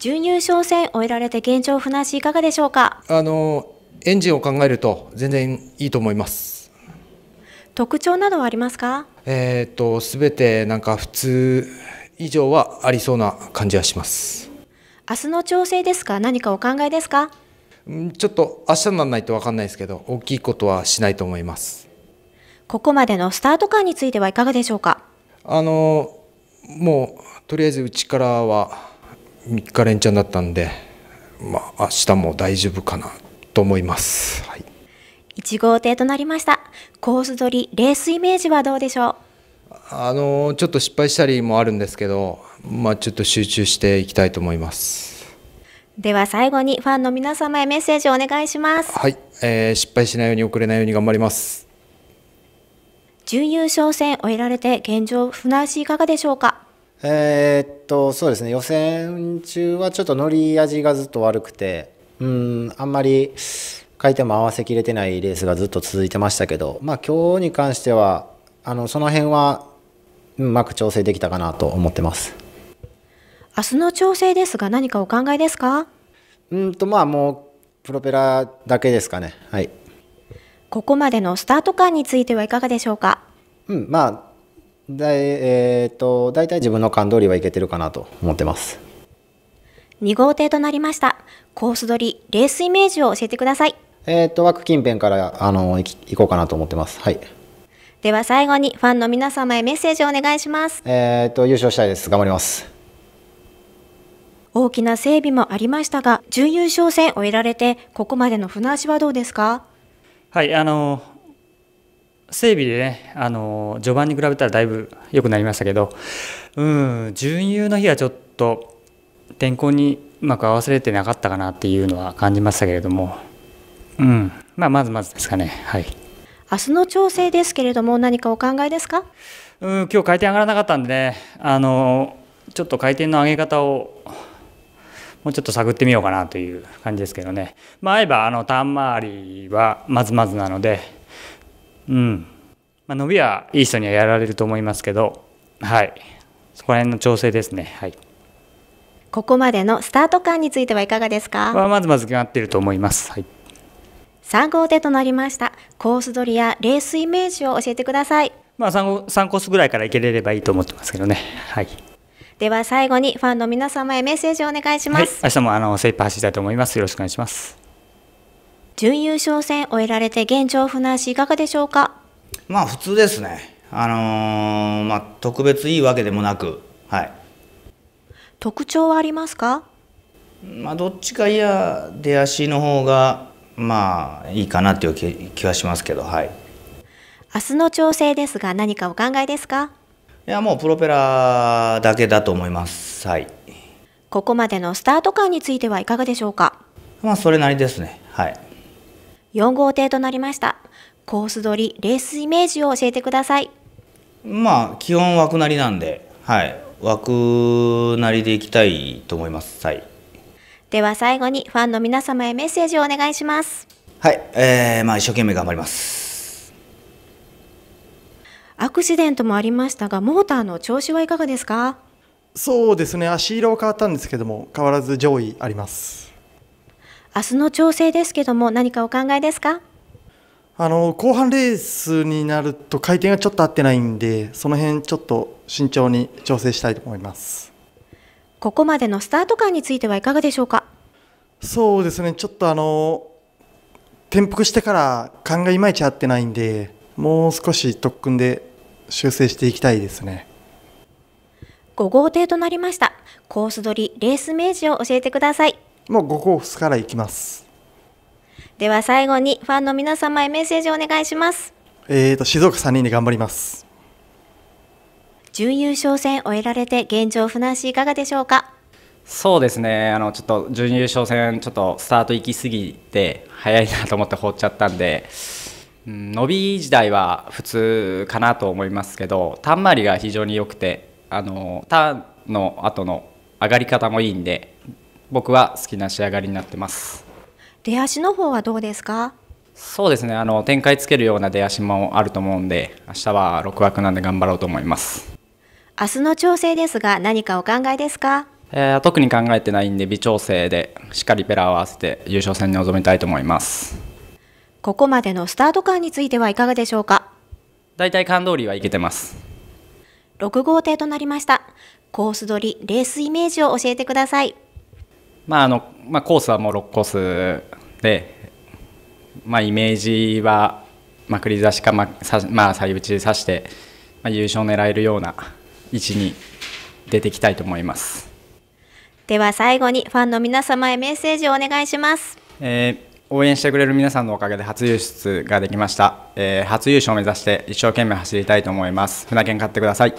準優勝戦終えられて現状ふなしいかがでしょうかあのエンジンを考えると全然いいと思います特徴などはありますかえっ、とすべてなんか普通以上はありそうな感じはします明日の調整ですか何かお考えですかんちょっと明日にならないとわかんないですけど大きいことはしないと思いますここまでのスタート感についてはいかがでしょうかあのもうとりあえずうちからは3日連チャンだったんで、まあ、明日も大丈夫かなと思います。はい、1号艇となりました。コース取り、レースイメージはどうでしょうあのちょっと失敗したりもあるんですけど、まあ、ちょっと集中していきたいと思います。では最後にファンの皆様へメッセージをお願いします。はい、えー、失敗しないように遅れないように頑張ります。準優勝戦終えられて現状、船足いかがでしょうかえー、っと、そうですね、予選中はちょっと乗り味がずっと悪くて、うん、あんまり回転も合わせきれてないレースがずっと続いてましたけど、まあ、今日に関しては、あのその辺はうまく調整できたかなと思ってます。明日の調整ですが、何かお考えですかうんと、まあ、もうプロペラだけですかね。はい。ここまでのスタート感についてはいかがでしょうか。うん、まあだえー、っと大体自分の感通りはいけてるかなと思ってます2号艇となりましたコース取りレースイメージを教えてくださいえっと枠近辺からあの行こうかなと思ってますはいでは最後にファンの皆様へメッセージをお願いしますえっと優勝したいです頑張ります大きな整備もありましたが準優勝戦終えられてここまでの船足はどうですかはいあの整備でね、あの序盤に比べたらだいぶ良くなりましたけど、うん、準優の日はちょっと天候にうまく合わせれてなかったかなっていうのは感じましたけれども、うん、まあ、まずまずですかね。はい明日の調整ですけれども、何かお考えですかうん今日回転上がらなかったんで、ね、あのちょっと回転の上げ方をもうちょっと探ってみようかなという感じですけどね、まあ、えばあのターン周りはまずまずなので、うん。まあ、伸びはいい人にはやられると思いますけど、はい。そこら辺の調整ですね。はい。ここまでのスタート感についてはいかがですかまずまず決まってると思います。はい。3号手となりました。コース取りやレースイメージを教えてください。まあ3、3, コースぐらいからいけれればいいと思ってますけどね。はい。では最後にファンの皆様へメッセージをお願いします。はい、明日もあの精一杯走りたいと思います。よろしくお願いします。準優勝戦終えられて現状不なしいかがでしょうかまあ普通ですねあのー、まあ特別いいわけでもなくはい特徴はありますかまあどっちかいや出足の方がまあいいかなという気はしますけどはい明日の調整ですが何かお考えですかいやもうプロペラだけだと思います。はい。ここまでのスタート感についてはいかがでしょうか。まあそれなりですね。はい。4号艇となりましたコース取りレースイメージを教えてくださいまあ基本枠なりなんではい枠なりでいきたいと思いますはいでは最後にファンの皆様へメッセージをお願いしますはい、えー、まあ一生懸命頑張りますアクシデントもありましたがモーターの調子はいかがですかそうですね足色は変わったんですけども変わらず上位あります明日の調整ですけども何かお考えですかあの後半レースになると回転がちょっと合ってないんでその辺ちょっと慎重に調整したいと思いますここまでのスタート感についてはいかがでしょうかそうですねちょっとあの転覆してから勘がいまいち合ってないんでもう少し特訓で修正していきたいですね5号艇となりましたコース取りレース明示を教えてくださいのご好物からいきますでは最後にファンの皆様へメッセージをお願いしますえーと静岡3人で頑張ります準優勝戦終えられて現状船橋いかがでしょうかそうですねあのちょっと準優勝戦ちょっとスタート行き過ぎて早いなと思って放っちゃったんで、うん、伸び時代は普通かなと思いますけどターン回りが非常に良くてあのターンの後の上がり方もいいんで僕は好きな仕上がりになってます出足の方はどうですかそうですねあの展開つけるような出足もあると思うんで明日は6枠なんで頑張ろうと思います明日の調整ですが何かお考えですか、えー、特に考えてないんで微調整でしっかりペラを合わせて優勝戦に臨みたいと思いますここまでのスタート感についてはいかがでしょうか大体感通りはいけてます6号艇となりましたコース取りレースイメージを教えてくださいまああのまあ、コースはもう6コースで、まあ、イメージは、ま繰り出しか、まあまあ、打ちで刺して、まあ、優勝を狙えるような位置に出ていきたいと思いますでは最後にファンの皆様へメッセージをお願いします、えー、応援してくれる皆さんのおかげで初優出ができました、えー、初優勝を目指して一生懸命走りたいと思います船券買ってください